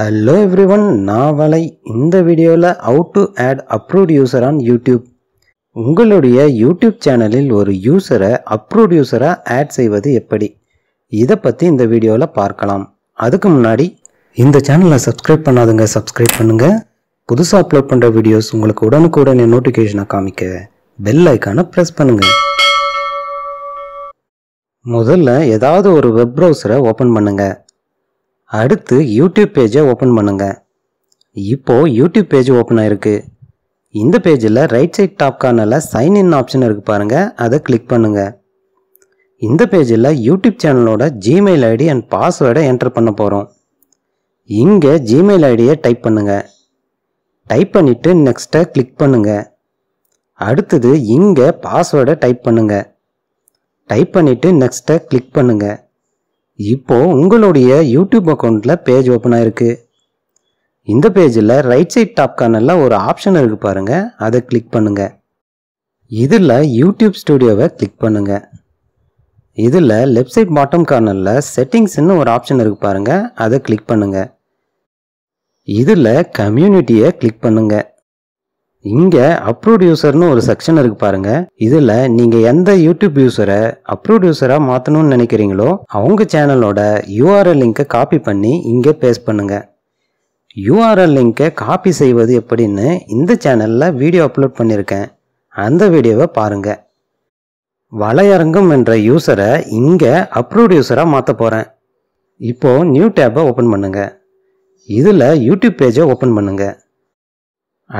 hello every one நாவலை இந்த வீடியோவில் How to add approved user on YouTube உங்களுடைய யூடியூப் சேனலில் ஒரு user approved user ஆட் செய்வது எப்படி இதை பற்றி இந்த வீடியோவில் பார்க்கலாம் அதுக்கு முன்னாடி இந்த சேனலை subscribe பண்ணாதுங்க subscribe பண்ணுங்கள் புதுசாக அப்லோட் பண்ணுற வீடியோஸ் உங்களுக்கு கூடனே notification காமிக்க பெல் icon ப்ரெஸ் பண்ணுங்கள் முதல்ல ஏதாவது ஒரு வெப் browser ஓப்பன் பண்ணுங்கள் அடுத்து யூடியூப் பேஜை ஓப்பன் பண்ணுங்கள் இப்போது யூடியூப் பேஜ் ஓப்பன் ஆயிருக்கு இந்த பேஜில் ரைட் சைட் டாப் கார்னரில் சைன் இன் ஆப்ஷன் இருக்குது பாருங்கள் அதை கிளிக் பண்ணுங்கள் இந்த பேஜில் யூடியூப் சேனலோட ஜிமெயில் ஐடி அண்ட் பாஸ்வேர்டை என்டர் பண்ண போகிறோம் இங்கே ஜிமெயில் ஐடியை டைப் பண்ணுங்கள் டைப் பண்ணிவிட்டு நெக்ஸ்ட்டை கிளிக் பண்ணுங்கள் அடுத்தது இங்கே பாஸ்வேர்டை டைப் பண்ணுங்கள் டைப் பண்ணிவிட்டு நெக்ஸ்ட்டை கிளிக் பண்ணுங்கள் இப்போது உங்களுடைய யூடியூப் அக்கௌண்ட்டில் பேஜ் ஓப்பன் ஆயிருக்கு இந்த பேஜில் ரைட் சைட் டாப் கார்னரில் ஒரு ஆப்ஷன் இருக்குது பாருங்கள் அதை கிளிக் பண்ணுங்கள் இதில் யூடியூப் ஸ்டுடியோவை கிளிக் பண்ணுங்கள் இதில் லெஃப்ட் சைட் பாட்டம் கார்னரில் செட்டிங்ஸ்னு ஒரு ஆப்ஷன் இருக்குது பாருங்கள் அதை கிளிக் பண்ணுங்கள் இதில் கம்யூனிட்டியை கிளிக் பண்ணுங்கள் இங்கே அப்ரூவ் யூசர்னு ஒரு செக்ஷன் இருக்கு பாருங்க இதில் நீங்கள் எந்த யூடியூப் யூசரை அப்ரூவ் யூசரா மாத்தணும்னு நினைக்கிறீங்களோ அவங்க சேனலோட யூஆர்எல் லிங்கை காப்பி பண்ணி இங்கே பேஸ்ட் பண்ணுங்க யூஆர்எல் லிங்கை காப்பி செய்வது எப்படின்னு இந்த சேனலில் வீடியோ அப்லோட் பண்ணியிருக்கேன் அந்த வீடியோவை பாருங்க வலையரங்கம் என்ற யூசரை இங்கே அப்ரூவ் யூசரா மாத்த போறேன் இப்போது நியூ டேப்பை ஓப்பன் பண்ணுங்கள் இதில் யூடியூப் பேஜை ஓப்பன் பண்ணுங்கள்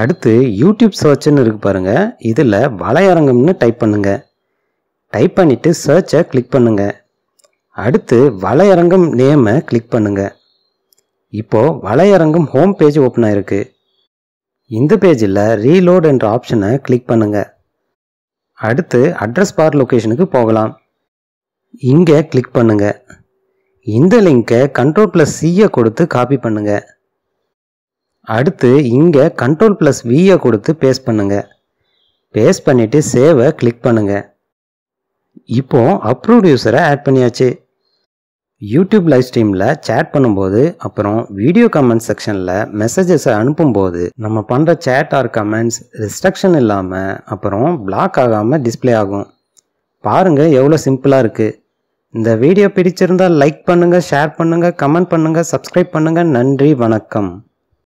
அடுத்து யூடியூப் சர்ச்சுன்னு இருக்குது பாருங்கள் இதில் வலையரங்கம்னு டைப் பண்ணுங்கள் டைப் பண்ணிவிட்டு சர்ச்சை கிளிக் பண்ணுங்கள் அடுத்து வலையரங்கம் நேமை கிளிக் பண்ணுங்கள் இப்போது வலையரங்கம் ஹோம் பேஜ் ஓப்பன் ஆயிருக்கு இந்த பேஜில் ரீலோட் என்ற ஆப்ஷனை கிளிக் பண்ணுங்கள் அடுத்து அட்ரஸ் பார் லொக்கேஷனுக்கு போகலாம் இங்கே கிளிக் பண்ணுங்கள் இந்த லிங்கை கண்ட்ரோல் ப்ளஸ் சியை கொடுத்து காப்பி பண்ணுங்கள் அடுத்து இங்கே கண்ட்ரோல் ப்ளஸ் வியை கொடுத்து பேஸ்ட் பண்ணுங்கள் பேஸ்ட் பண்ணிவிட்டு சேவை கிளிக் பண்ணுங்கள் இப்போது அப்ரூவ் யூஸரை ஆட் பண்ணியாச்சு யூடியூப் லைவ் ஸ்ட்ரீமில் சேட் பண்ணும்போது அப்புறம் வீடியோ கமெண்ட் செக்ஷனில் மெசேஜஸை அனுப்பும்போது நம்ம பண்ணுற சேட் ஆர் கமெண்ட்ஸ் ரெஸ்ட்ரக்ஷன் இல்லாமல் அப்புறம் பிளாக் ஆகாமல் டிஸ்பிளே ஆகும் பாருங்கள் எவ்வளோ சிம்பிளாக இருக்குது இந்த வீடியோ பிடிச்சிருந்தால் லைக் பண்ணுங்கள் ஷேர் பண்ணுங்கள் கமெண்ட் பண்ணுங்கள் சப்ஸ்கிரைப் பண்ணுங்கள் நன்றி வணக்கம்